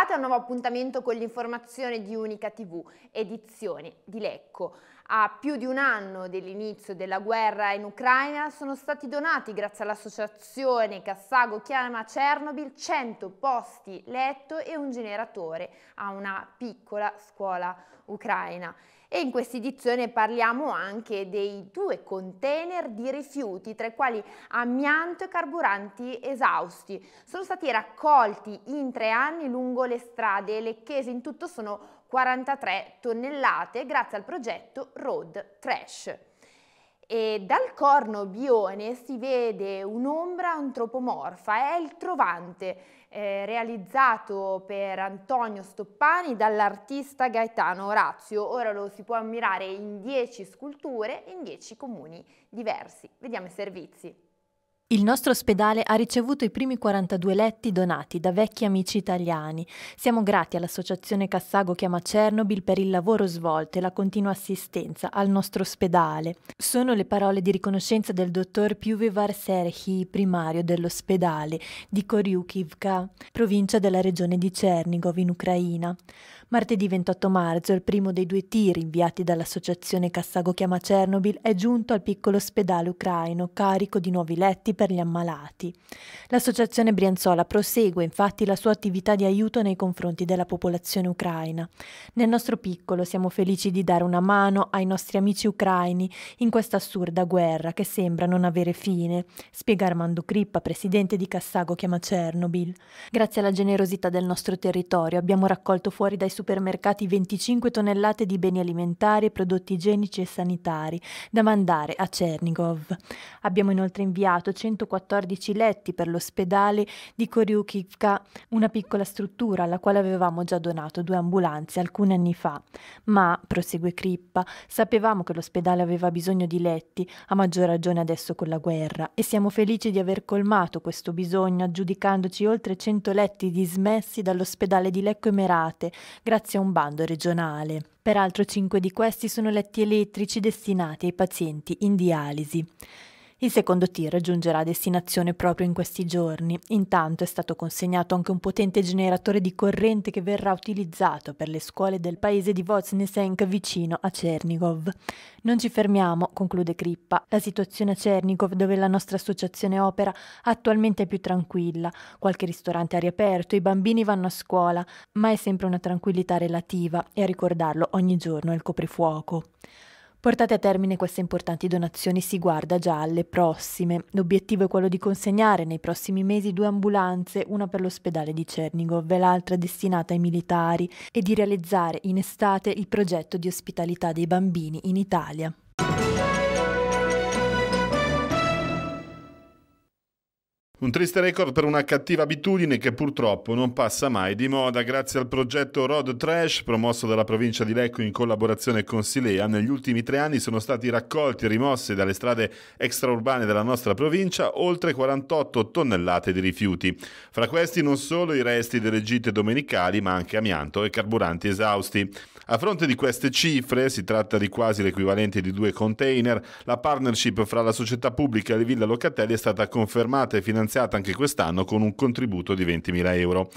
Bentrovate a un nuovo appuntamento con l'informazione di Unica TV, edizione di Lecco. A più di un anno dell'inizio della guerra in Ucraina sono stati donati, grazie all'associazione Cassago Chiama Chernobyl, 100 posti letto e un generatore a una piccola scuola ucraina e in questa edizione parliamo anche dei due container di rifiuti, tra i quali amianto e carburanti esausti. Sono stati raccolti in tre anni lungo le strade lecchese, in tutto sono 43 tonnellate grazie al progetto Road Trash e dal corno bione si vede un'ombra antropomorfa, è il Trovante, eh, realizzato per Antonio Stoppani dall'artista Gaetano Orazio. Ora lo si può ammirare in 10 sculture in 10 comuni diversi. Vediamo i servizi. Il nostro ospedale ha ricevuto i primi 42 letti donati da vecchi amici italiani. Siamo grati all'associazione Cassago Chiama Chernobyl per il lavoro svolto e la continua assistenza al nostro ospedale. Sono le parole di riconoscenza del dottor Piuvivar Serhi, primario dell'ospedale di Koryukivka, provincia della regione di Chernigov in Ucraina. Martedì 28 marzo il primo dei due tir inviati dall'associazione Cassago Chiama Chernobyl è giunto al piccolo ospedale ucraino carico di nuovi letti per gli ammalati. L'associazione Brianzola prosegue infatti la sua attività di aiuto nei confronti della popolazione ucraina. Nel nostro piccolo siamo felici di dare una mano ai nostri amici ucraini in questa assurda guerra che sembra non avere fine, spiega Armando Crippa, presidente di Cassago Chiama Chernobyl. Grazie alla generosità del nostro territorio abbiamo raccolto fuori dai supermercati 25 tonnellate di beni alimentari e prodotti igienici e sanitari da mandare a Cernigov. Abbiamo inoltre inviato 114 letti per l'ospedale di Koryukivka, una piccola struttura alla quale avevamo già donato due ambulanze alcuni anni fa. Ma, prosegue Crippa, sapevamo che l'ospedale aveva bisogno di letti, a maggior ragione adesso con la guerra, e siamo felici di aver colmato questo bisogno aggiudicandoci oltre 100 letti dismessi dall'ospedale di Lecco Emerate, grazie a un bando regionale. Peraltro 5 di questi sono letti elettrici destinati ai pazienti in dialisi. Il secondo tir giungerà a destinazione proprio in questi giorni. Intanto è stato consegnato anche un potente generatore di corrente che verrà utilizzato per le scuole del paese di Voznesenk vicino a Chernigov. Non ci fermiamo, conclude Crippa. La situazione a Chernigov, dove la nostra associazione opera, attualmente è più tranquilla. Qualche ristorante ha riaperto, i bambini vanno a scuola, ma è sempre una tranquillità relativa e a ricordarlo ogni giorno è il coprifuoco. Portate a termine queste importanti donazioni si guarda già alle prossime. L'obiettivo è quello di consegnare nei prossimi mesi due ambulanze, una per l'ospedale di Cernigov e l'altra destinata ai militari, e di realizzare in estate il progetto di ospitalità dei bambini in Italia. Un triste record per una cattiva abitudine che purtroppo non passa mai di moda grazie al progetto Road Trash promosso dalla provincia di Lecco in collaborazione con Silea. Negli ultimi tre anni sono stati raccolti e rimossi dalle strade extraurbane della nostra provincia oltre 48 tonnellate di rifiuti. Fra questi non solo i resti delle gite domenicali ma anche amianto e carburanti esausti. A fronte di queste cifre, si tratta di quasi l'equivalente di due container, la partnership fra la società pubblica e le Villa Locatelli è stata confermata e finanziata finanziata anche quest'anno con un contributo di 20.000 euro.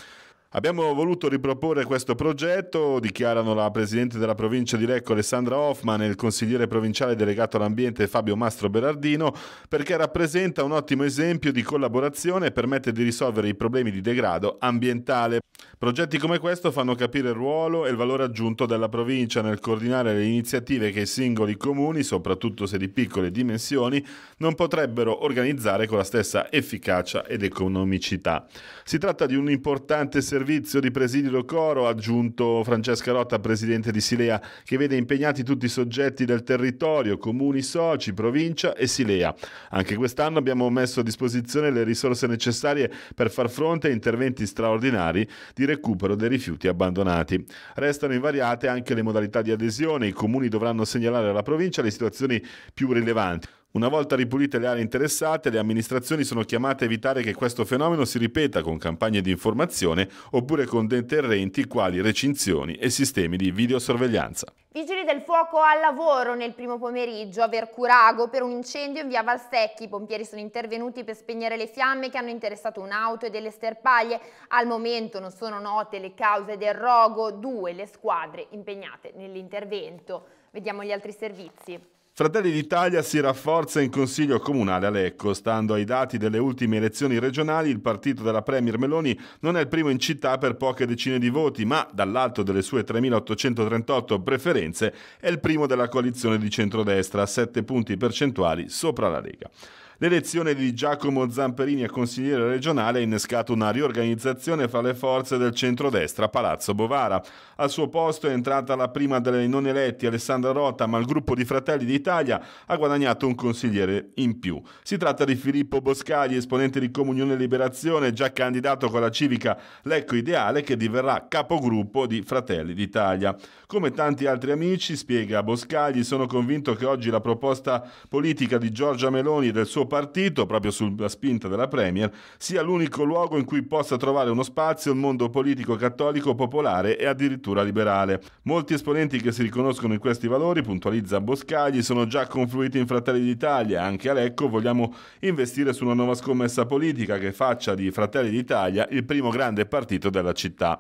Abbiamo voluto riproporre questo progetto, dichiarano la Presidente della provincia di Lecco Alessandra Hoffman e il consigliere provinciale delegato all'ambiente Fabio Mastro Berardino, perché rappresenta un ottimo esempio di collaborazione e permette di risolvere i problemi di degrado ambientale. Progetti come questo fanno capire il ruolo e il valore aggiunto della provincia nel coordinare le iniziative che i singoli comuni, soprattutto se di piccole dimensioni, non potrebbero organizzare con la stessa efficacia ed economicità. Si tratta di un importante servizio servizio di presidio Coro, ha aggiunto Francesca Rotta, presidente di Silea, che vede impegnati tutti i soggetti del territorio, comuni, soci, provincia e Silea. Anche quest'anno abbiamo messo a disposizione le risorse necessarie per far fronte a interventi straordinari di recupero dei rifiuti abbandonati. Restano invariate anche le modalità di adesione, i comuni dovranno segnalare alla provincia le situazioni più rilevanti. Una volta ripulite le aree interessate, le amministrazioni sono chiamate a evitare che questo fenomeno si ripeta con campagne di informazione oppure con deterrenti quali recinzioni e sistemi di videosorveglianza. Vigili del fuoco al lavoro nel primo pomeriggio a Vercurago per un incendio in via Valsecchi. I pompieri sono intervenuti per spegnere le fiamme che hanno interessato un'auto e delle sterpaglie. Al momento non sono note le cause del rogo, due le squadre impegnate nell'intervento. Vediamo gli altri servizi. Fratelli d'Italia si rafforza in consiglio comunale a Lecco. Stando ai dati delle ultime elezioni regionali, il partito della Premier Meloni non è il primo in città per poche decine di voti, ma dall'alto delle sue 3.838 preferenze è il primo della coalizione di centrodestra, 7 punti percentuali sopra la Lega. L'elezione di Giacomo Zamperini a consigliere regionale ha innescato una riorganizzazione fra le forze del centrodestra a Palazzo Bovara. Al suo posto è entrata la prima delle non eletti Alessandra Rota, ma il gruppo di Fratelli d'Italia ha guadagnato un consigliere in più. Si tratta di Filippo Boscagli, esponente di Comunione e Liberazione, già candidato con la civica Lecco Ideale, che diverrà capogruppo di Fratelli d'Italia. Come tanti altri amici, spiega Boscagli, sono convinto che oggi la proposta politica di Giorgia Meloni e del suo suo partito, proprio sulla spinta della Premier, sia l'unico luogo in cui possa trovare uno spazio il mondo politico cattolico popolare e addirittura liberale. Molti esponenti che si riconoscono in questi valori, puntualizza Boscagli, sono già confluiti in Fratelli d'Italia. Anche a Lecco vogliamo investire su una nuova scommessa politica che faccia di Fratelli d'Italia il primo grande partito della città.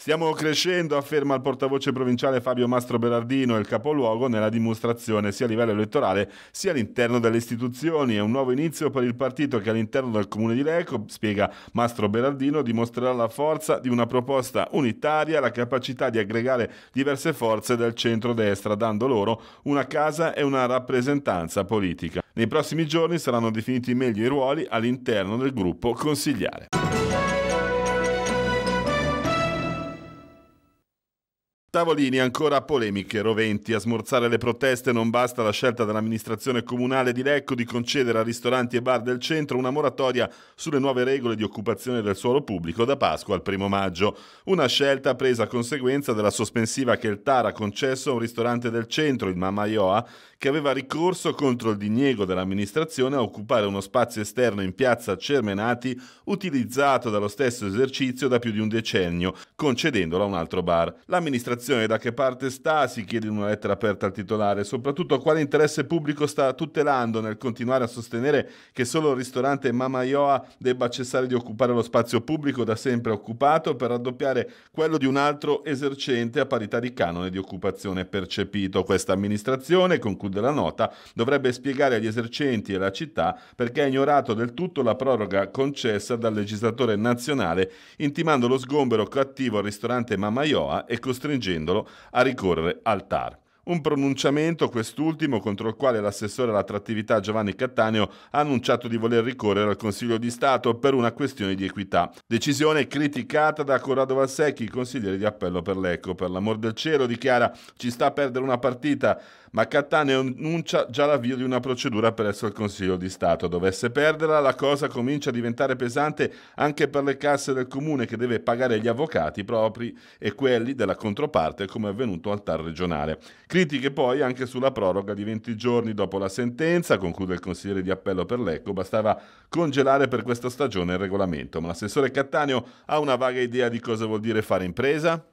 Stiamo crescendo, afferma il portavoce provinciale Fabio Mastro Berardino, il capoluogo nella dimostrazione sia a livello elettorale sia all'interno delle istituzioni. È un nuovo inizio per il partito che all'interno del comune di Lecco, spiega Mastro Berardino, dimostrerà la forza di una proposta unitaria, la capacità di aggregare diverse forze del centro-destra, dando loro una casa e una rappresentanza politica. Nei prossimi giorni saranno definiti meglio i ruoli all'interno del gruppo consigliare. Tavolini ancora polemiche roventi. A smorzare le proteste non basta la scelta dell'amministrazione comunale di Lecco di concedere a ristoranti e bar del centro una moratoria sulle nuove regole di occupazione del suolo pubblico da Pasqua al primo maggio. Una scelta presa a conseguenza della sospensiva che il TAR ha concesso a un ristorante del centro, il Mamaioa, che aveva ricorso contro il diniego dell'amministrazione a occupare uno spazio esterno in piazza Cermenati utilizzato dallo stesso esercizio da più di un decennio, concedendolo a un altro bar. L'amministrazione da che parte sta, si chiede in una lettera aperta al titolare, soprattutto quale interesse pubblico sta tutelando nel continuare a sostenere che solo il ristorante Mamaioa debba cessare di occupare lo spazio pubblico da sempre occupato per raddoppiare quello di un altro esercente a parità di canone di occupazione percepito. Questa amministrazione, conclude della nota, dovrebbe spiegare agli esercenti e alla città perché ha ignorato del tutto la proroga concessa dal legislatore nazionale, intimando lo sgombero cattivo al ristorante Mamaioa e costringendolo a ricorrere al TAR. Un pronunciamento, quest'ultimo, contro il quale l'assessore all'attrattività Giovanni Cattaneo ha annunciato di voler ricorrere al Consiglio di Stato per una questione di equità. Decisione criticata da Corrado Valsecchi, consigliere di appello per l'Ecco. Per l'amor del cielo, dichiara, ci sta a perdere una partita, ma Cattaneo annuncia già l'avvio di una procedura presso il Consiglio di Stato. Dovesse perderla, la cosa comincia a diventare pesante anche per le casse del Comune che deve pagare gli avvocati propri e quelli della controparte, come è avvenuto al TAR regionale. Critiche poi anche sulla proroga di 20 giorni dopo la sentenza, conclude il consigliere di appello per l'Ecco, bastava congelare per questa stagione il regolamento, ma l'assessore Cattaneo ha una vaga idea di cosa vuol dire fare impresa?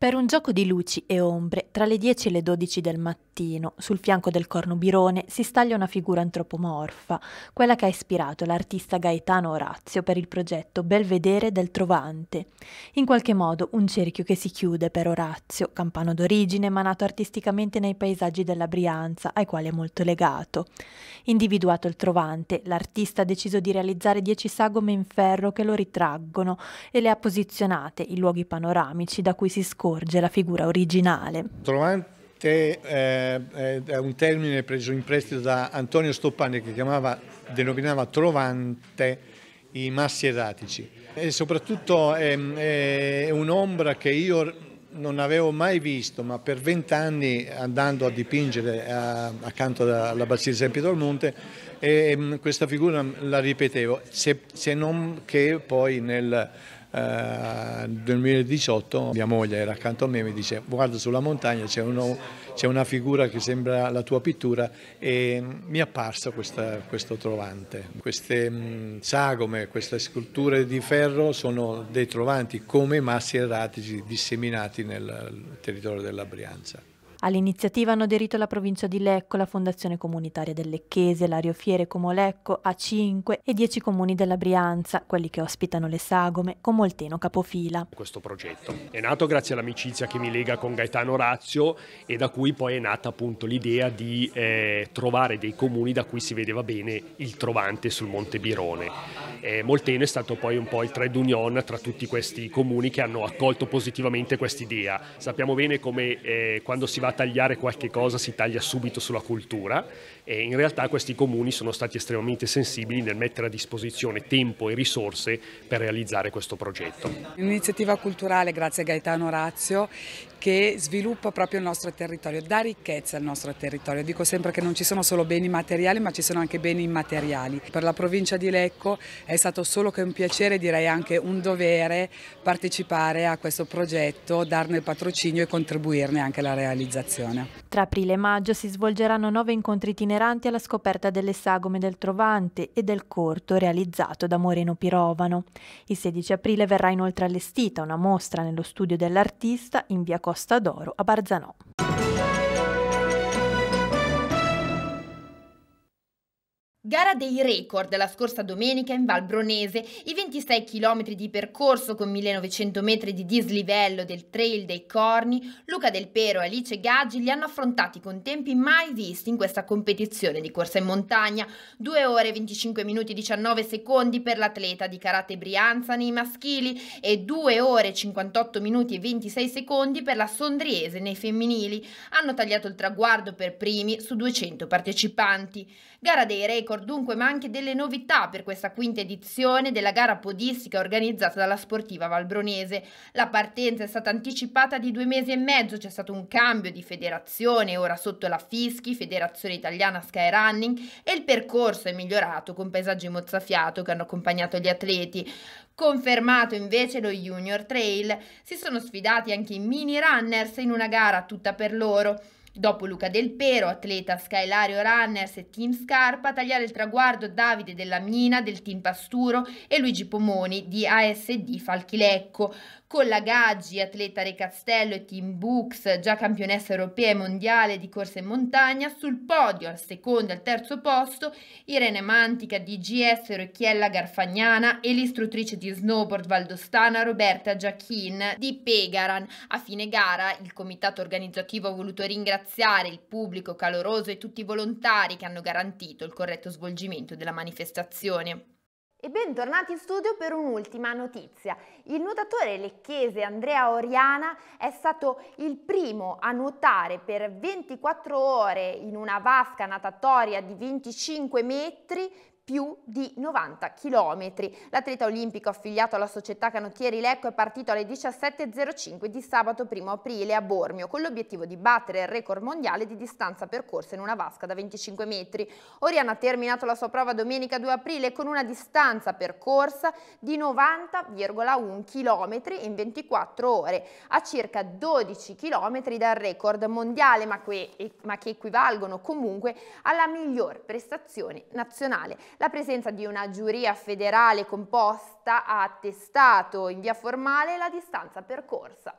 Per un gioco di luci e ombre, tra le 10 e le 12 del mattino, sul fianco del Cornubirone si staglia una figura antropomorfa, quella che ha ispirato l'artista Gaetano Orazio per il progetto Belvedere del Trovante. In qualche modo un cerchio che si chiude per Orazio, campano d'origine ma nato artisticamente nei paesaggi della Brianza, ai quali è molto legato. Individuato il Trovante, l'artista ha deciso di realizzare 10 sagome in ferro che lo ritraggono e le ha posizionate in luoghi panoramici da cui si scopre risorge la figura originale. Trovante eh, eh, è un termine preso in prestito da Antonio Stoppani che chiamava, denominava trovante i massi erratici e soprattutto è, ehm, è un'ombra che io non avevo mai visto, ma per vent'anni andando a dipingere a, eh, accanto alla Basilica di San Pietro al Monte, e, ehm, questa figura la ripetevo, se, se non che poi nel eh, nel 2018 mia moglie era accanto a me e mi dice guarda sulla montagna c'è una figura che sembra la tua pittura e mm, mi è apparso questa, questo trovante. Queste mm, sagome, queste sculture di ferro sono dei trovanti come massi erratici disseminati nel territorio della Brianza. All'iniziativa hanno aderito la provincia di Lecco, la Fondazione Comunitaria del Lecchese, l'Ariofiere Como Lecco, A5 e 10 comuni della Brianza, quelli che ospitano le sagome, con Molteno capofila. Questo progetto è nato grazie all'amicizia che mi lega con Gaetano Razio e da cui poi è nata appunto l'idea di eh, trovare dei comuni da cui si vedeva bene il trovante sul Monte Birone. Eh, Molteno è stato poi un po' il trade union tra tutti questi comuni che hanno accolto positivamente questa idea. Sappiamo bene come eh, quando si va a tagliare qualche cosa si taglia subito sulla cultura e in realtà questi comuni sono stati estremamente sensibili nel mettere a disposizione tempo e risorse per realizzare questo progetto. Un'iniziativa culturale grazie a Gaetano Razio che sviluppa proprio il nostro territorio, dà ricchezza al nostro territorio. Dico sempre che non ci sono solo beni materiali ma ci sono anche beni immateriali. Per la provincia di Lecco è stato solo che un piacere, direi anche un dovere, partecipare a questo progetto, darne il patrocinio e contribuirne anche alla realizzazione. Tra aprile e maggio si svolgeranno nove incontri itineranti alla scoperta delle sagome del Trovante e del corto realizzato da Moreno Pirovano. Il 16 aprile verrà inoltre allestita una mostra nello studio dell'artista in via Costa d'Oro a Barzanò. Gara dei record la scorsa domenica in Val Bronese, i 26 km di percorso con 1900 metri di dislivello del Trail dei Corni, Luca Del Pero e Alice Gaggi li hanno affrontati con tempi mai visti in questa competizione di corsa in montagna, 2 ore 25 minuti 19 secondi per l'atleta di Karate Brianza nei maschili e 2 ore 58 minuti e 26 secondi per la Sondriese nei femminili, hanno tagliato il traguardo per primi su 200 partecipanti. Gara dei record record dunque, ma anche delle novità per questa quinta edizione della gara podistica organizzata dalla Sportiva Valbronese. La partenza è stata anticipata di due mesi e mezzo, c'è stato un cambio di federazione, ora sotto la Fischi, Federazione Italiana Skyrunning, e il percorso è migliorato con paesaggi mozzafiato che hanno accompagnato gli atleti. Confermato invece lo Junior Trail, si sono sfidati anche i mini runners in una gara tutta per loro. Dopo Luca Del Pero, atleta Skylario Runners e Team Scarpa, tagliare il traguardo Davide Della Mina del Team Pasturo e Luigi Pomoni di ASD Falchilecco con la Gaggi, atleta Re Castello e Team Books, già campionessa europea e mondiale di corsa in montagna, sul podio al secondo e al terzo posto Irene Mantica, DGS Rocchiella Garfagnana e l'istruttrice di snowboard valdostana Roberta Giachin di Pegaran. A fine gara il comitato organizzativo ha voluto ringraziare il pubblico caloroso e tutti i volontari che hanno garantito il corretto svolgimento della manifestazione. E bentornati in studio per un'ultima notizia. Il nuotatore lecchese Andrea Oriana è stato il primo a nuotare per 24 ore in una vasca natatoria di 25 metri più di 90 km. L'atleta olimpico affiliato alla società canottieri Lecco è partito alle 17.05 di sabato 1 aprile a Bormio con l'obiettivo di battere il record mondiale di distanza percorsa in una vasca da 25 metri. Oriana ha terminato la sua prova domenica 2 aprile con una distanza percorsa di 90,1 km in 24 ore, a circa 12 km dal record mondiale, ma, ma che equivalgono comunque alla miglior prestazione nazionale. La presenza di una giuria federale composta ha attestato in via formale la distanza percorsa.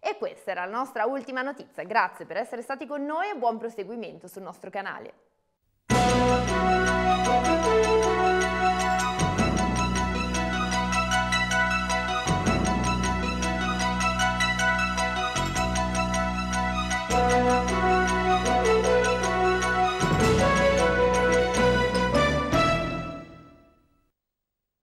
E questa era la nostra ultima notizia. Grazie per essere stati con noi e buon proseguimento sul nostro canale.